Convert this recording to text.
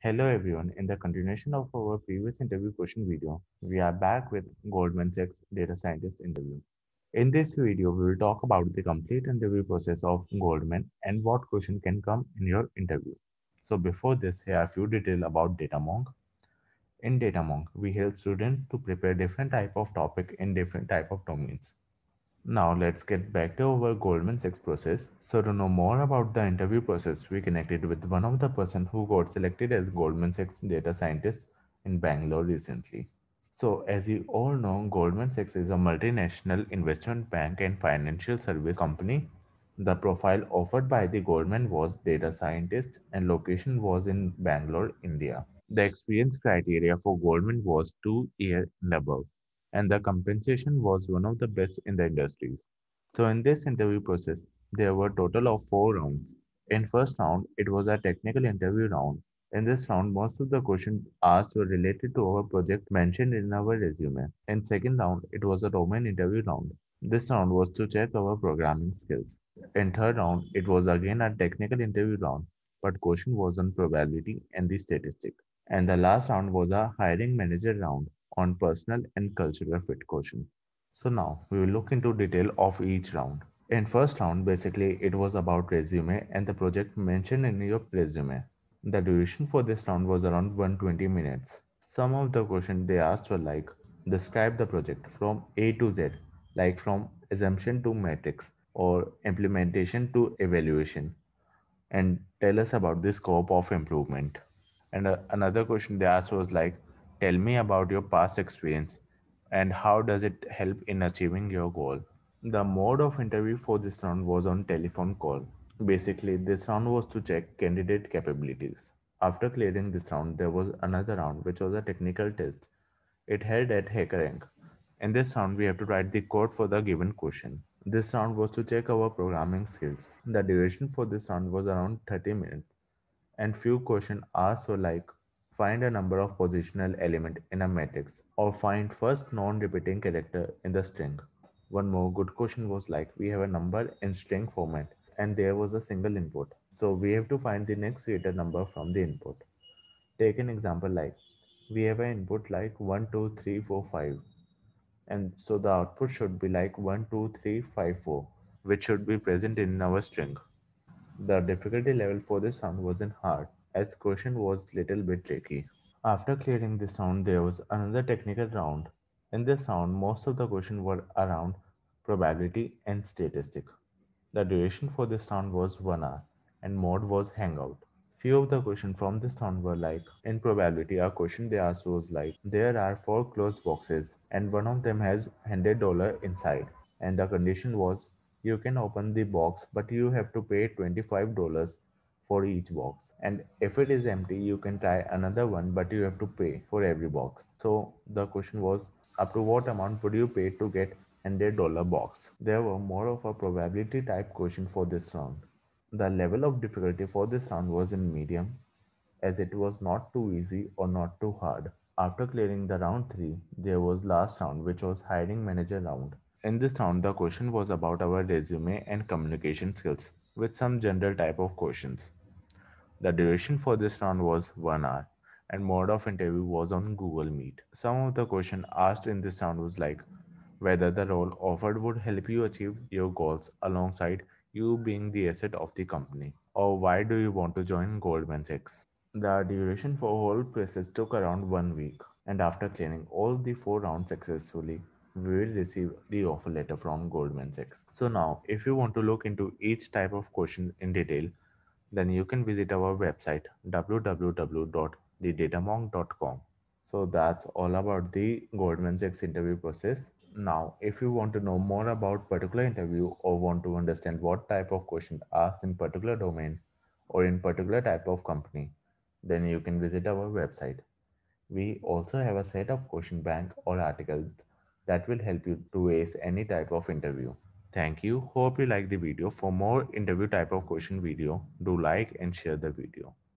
Hello everyone, in the continuation of our previous interview question video, we are back with Goldman Sachs data scientist interview. In this video, we will talk about the complete interview process of Goldman and what question can come in your interview. So before this, here are a few details about DataMonk. In DataMonk, we help students to prepare different type of topic in different type of domains. Now let's get back to our Goldman Sachs process. So to know more about the interview process, we connected with one of the person who got selected as Goldman Sachs data scientist in Bangalore recently. So as you all know, Goldman Sachs is a multinational investment bank and financial service company. The profile offered by the Goldman was data scientist and location was in Bangalore, India. The experience criteria for Goldman was two year and above and the compensation was one of the best in the industries. So in this interview process, there were total of four rounds. In first round, it was a technical interview round. In this round, most of the questions asked were related to our project mentioned in our resume. In second round, it was a domain interview round. This round was to check our programming skills. In third round, it was again a technical interview round, but question was on probability and the statistic. And the last round was a hiring manager round on personal and cultural fit question. So now we will look into detail of each round. In first round, basically it was about resume and the project mentioned in your resume. The duration for this round was around 120 minutes. Some of the questions they asked were like, describe the project from A to Z, like from assumption to metrics or implementation to evaluation and tell us about the scope of improvement. And uh, another question they asked was like, Tell me about your past experience and how does it help in achieving your goal. The mode of interview for this round was on telephone call. Basically, this round was to check candidate capabilities. After clearing this round, there was another round which was a technical test. It held at HackerRank. In this round, we have to write the code for the given question. This round was to check our programming skills. The duration for this round was around 30 minutes and few questions asked were like Find a number of positional element in a matrix or find first non-repeating character in the string. One more good question was like we have a number in string format and there was a single input. So we have to find the next greater number from the input. Take an example like we have an input like 1, 2, 3, 4, 5. And so the output should be like 1, 2, 3, 5, 4, which should be present in our string. The difficulty level for this one was in hard as question was little bit tricky. After clearing this round, there was another technical round. In this round, most of the questions were around probability and statistics. The duration for this round was 1 hour and mode was hangout. Few of the questions from this round were like in probability a question they asked was like there are four closed boxes and one of them has $100 inside and the condition was you can open the box but you have to pay $25 for each box and if it is empty you can try another one but you have to pay for every box so the question was up to what amount would you pay to get $100 box there were more of a probability type question for this round the level of difficulty for this round was in medium as it was not too easy or not too hard after clearing the round 3 there was last round which was hiring manager round in this round the question was about our resume and communication skills with some general type of questions the duration for this round was one hour and mode of interview was on Google Meet. Some of the questions asked in this round was like whether the role offered would help you achieve your goals alongside you being the asset of the company or why do you want to join Goldman Sachs. The duration for whole process took around one week and after clearing all the four rounds successfully, we will receive the offer letter from Goldman Sachs. So now if you want to look into each type of question in detail, then you can visit our website www.thedatamonk.com. So that's all about the Goldman Sachs interview process. Now, if you want to know more about particular interview or want to understand what type of question asked in particular domain or in particular type of company, then you can visit our website. We also have a set of question bank or articles that will help you to ace any type of interview. Thank you. Hope you like the video. For more interview type of question video, do like and share the video.